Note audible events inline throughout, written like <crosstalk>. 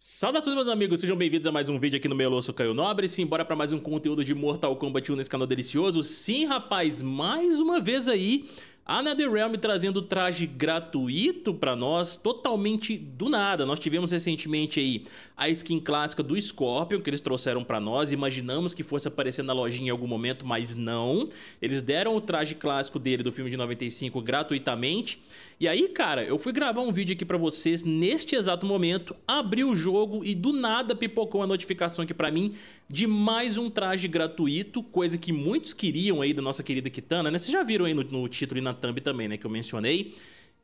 Saudações meus amigos, sejam bem-vindos a mais um vídeo aqui no meu Louço Caio Nobre Sim, bora pra mais um conteúdo de Mortal Kombat 1 nesse canal delicioso Sim, rapaz, mais uma vez aí a NetherRealm trazendo traje gratuito para nós, totalmente do nada. Nós tivemos recentemente aí a skin clássica do Scorpion que eles trouxeram para nós. Imaginamos que fosse aparecer na lojinha em algum momento, mas não. Eles deram o traje clássico dele do filme de 95 gratuitamente. E aí, cara, eu fui gravar um vídeo aqui para vocês neste exato momento, abri o jogo e do nada pipocou a notificação aqui para mim de mais um traje gratuito, coisa que muitos queriam aí da nossa querida Kitana, né? Vocês já viram aí no, no título e na thumb também, né, que eu mencionei,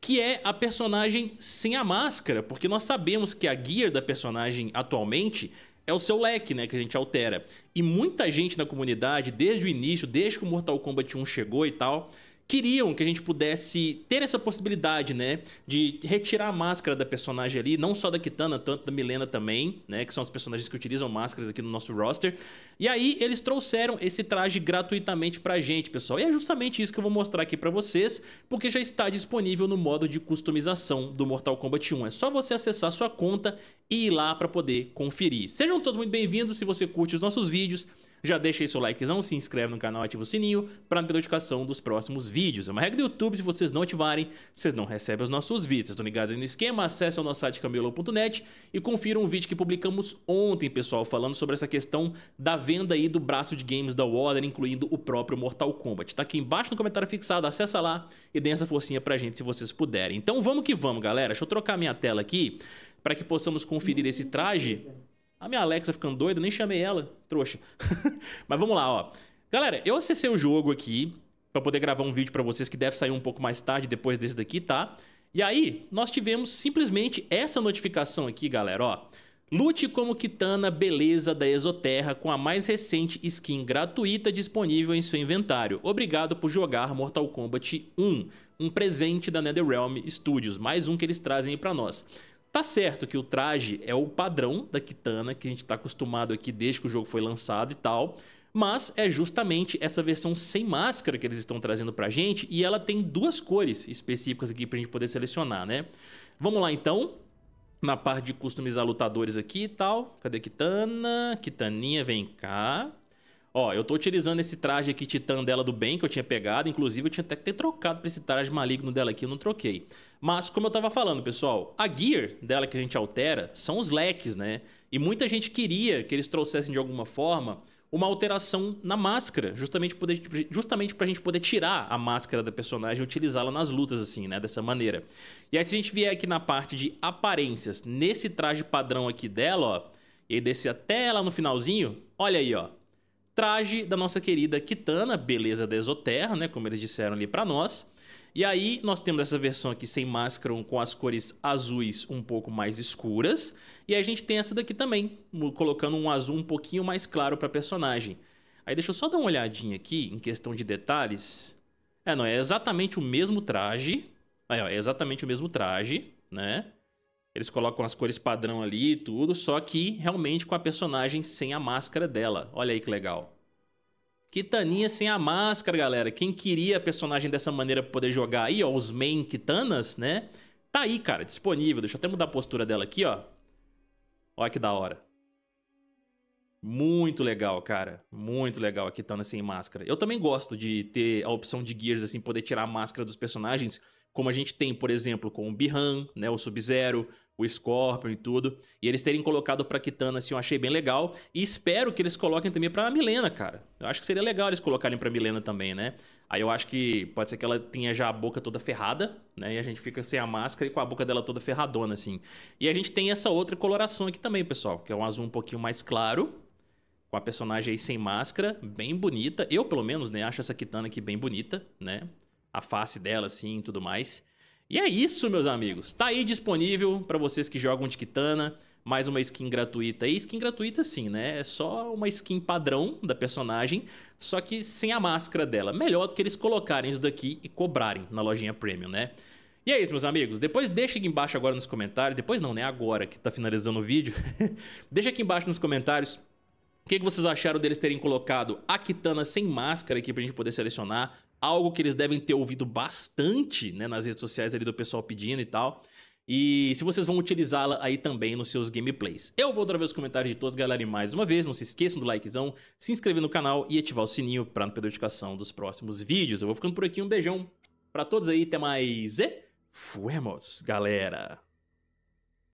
que é a personagem sem a máscara, porque nós sabemos que a gear da personagem atualmente é o seu leque, né, que a gente altera. E muita gente na comunidade, desde o início, desde que o Mortal Kombat 1 chegou e tal, queriam que a gente pudesse ter essa possibilidade, né, de retirar a máscara da personagem ali, não só da Kitana, tanto da Milena também, né, que são os personagens que utilizam máscaras aqui no nosso roster. E aí eles trouxeram esse traje gratuitamente pra gente, pessoal. E é justamente isso que eu vou mostrar aqui pra vocês, porque já está disponível no modo de customização do Mortal Kombat 1. É só você acessar sua conta e ir lá pra poder conferir. Sejam todos muito bem-vindos se você curte os nossos vídeos. Já deixa aí seu likezão, se inscreve no canal, ativa o sininho para não ter notificação dos próximos vídeos. É uma regra do YouTube, se vocês não ativarem, vocês não recebem os nossos vídeos. estão ligados aí no esquema? Acesse o nosso site camelô.net e confira um vídeo que publicamos ontem, pessoal, falando sobre essa questão da venda aí do braço de games da Warner, incluindo o próprio Mortal Kombat. Tá aqui embaixo no comentário fixado, acessa lá e dê essa forcinha pra gente se vocês puderem. Então vamos que vamos, galera. Deixa eu trocar minha tela aqui para que possamos conferir esse traje a minha Alexa ficando doida, nem chamei ela, trouxa. <laughs> Mas vamos lá, ó. Galera, eu acessei o jogo aqui para poder gravar um vídeo para vocês que deve sair um pouco mais tarde depois desse daqui, tá? E aí, nós tivemos simplesmente essa notificação aqui, galera, ó. Lute como Kitana Beleza da Exoterra com a mais recente skin gratuita disponível em seu inventário. Obrigado por jogar Mortal Kombat 1, um presente da NetherRealm Studios, mais um que eles trazem para nós. Tá certo que o traje é o padrão da Kitana, que a gente está acostumado aqui desde que o jogo foi lançado e tal, mas é justamente essa versão sem máscara que eles estão trazendo pra gente e ela tem duas cores específicas aqui pra gente poder selecionar, né? Vamos lá então, na parte de customizar lutadores aqui e tal. Cadê a Kitana? Kitaninha, vem cá. Ó, eu tô utilizando esse traje aqui titã dela do bem que eu tinha pegado. Inclusive, eu tinha até que ter trocado pra esse traje maligno dela aqui, eu não troquei. Mas, como eu tava falando, pessoal, a gear dela que a gente altera são os leques, né? E muita gente queria que eles trouxessem de alguma forma uma alteração na máscara, justamente, poder, justamente pra gente poder tirar a máscara da personagem e utilizá-la nas lutas, assim, né? Dessa maneira. E aí, se a gente vier aqui na parte de aparências, nesse traje padrão aqui dela, ó, e descer até lá no finalzinho, olha aí, ó traje da nossa querida Kitana, beleza da Exoterra, né, como eles disseram ali para nós. E aí nós temos essa versão aqui sem máscara, com as cores azuis um pouco mais escuras. E a gente tem essa daqui também, colocando um azul um pouquinho mais claro para personagem. Aí deixa eu só dar uma olhadinha aqui em questão de detalhes. É, não, é exatamente o mesmo traje. Aí, ó, é exatamente o mesmo traje, né? Eles colocam as cores padrão ali e tudo, só que realmente com a personagem sem a máscara dela. Olha aí que legal. Kitaninha sem a máscara, galera. Quem queria a personagem dessa maneira pra poder jogar aí, ó, os main Kitanas, né? Tá aí, cara, disponível. Deixa eu até mudar a postura dela aqui, ó. Olha que da hora. Muito legal, cara. Muito legal a Kitana sem máscara. Eu também gosto de ter a opção de Gears, assim, poder tirar a máscara dos personagens como a gente tem, por exemplo, com o Bihan, né, o Sub-Zero, o Scorpion e tudo, e eles terem colocado pra Kitana, assim, eu achei bem legal, e espero que eles coloquem também pra Milena, cara. Eu acho que seria legal eles colocarem pra Milena também, né? Aí eu acho que pode ser que ela tenha já a boca toda ferrada, né, e a gente fica sem a máscara e com a boca dela toda ferradona, assim. E a gente tem essa outra coloração aqui também, pessoal, que é um azul um pouquinho mais claro, com a personagem aí sem máscara, bem bonita. Eu, pelo menos, né, acho essa Kitana aqui bem bonita, né? a face dela assim e tudo mais. E é isso, meus amigos. Tá aí disponível para vocês que jogam de Kitana. Mais uma skin gratuita. E skin gratuita sim, né? É só uma skin padrão da personagem, só que sem a máscara dela. Melhor do que eles colocarem isso daqui e cobrarem na lojinha premium, né? E é isso, meus amigos. Depois deixa aqui embaixo agora nos comentários. Depois não, né? Agora que tá finalizando o vídeo. <laughs> deixa aqui embaixo nos comentários o que, que, vocês acharam deles terem colocado a Kitana sem máscara aqui pra gente poder selecionar? algo que eles devem ter ouvido bastante né, nas redes sociais ali do pessoal pedindo e tal. E se vocês vão utilizá-la aí também nos seus gameplays. Eu vou outra vez os comentários de todos, galera, e mais uma vez, não se esqueçam do likezão, se inscrever no canal e ativar o sininho para não perder notificação dos próximos vídeos. Eu vou ficando por aqui, um beijão para todos aí, até mais e fuemos, galera!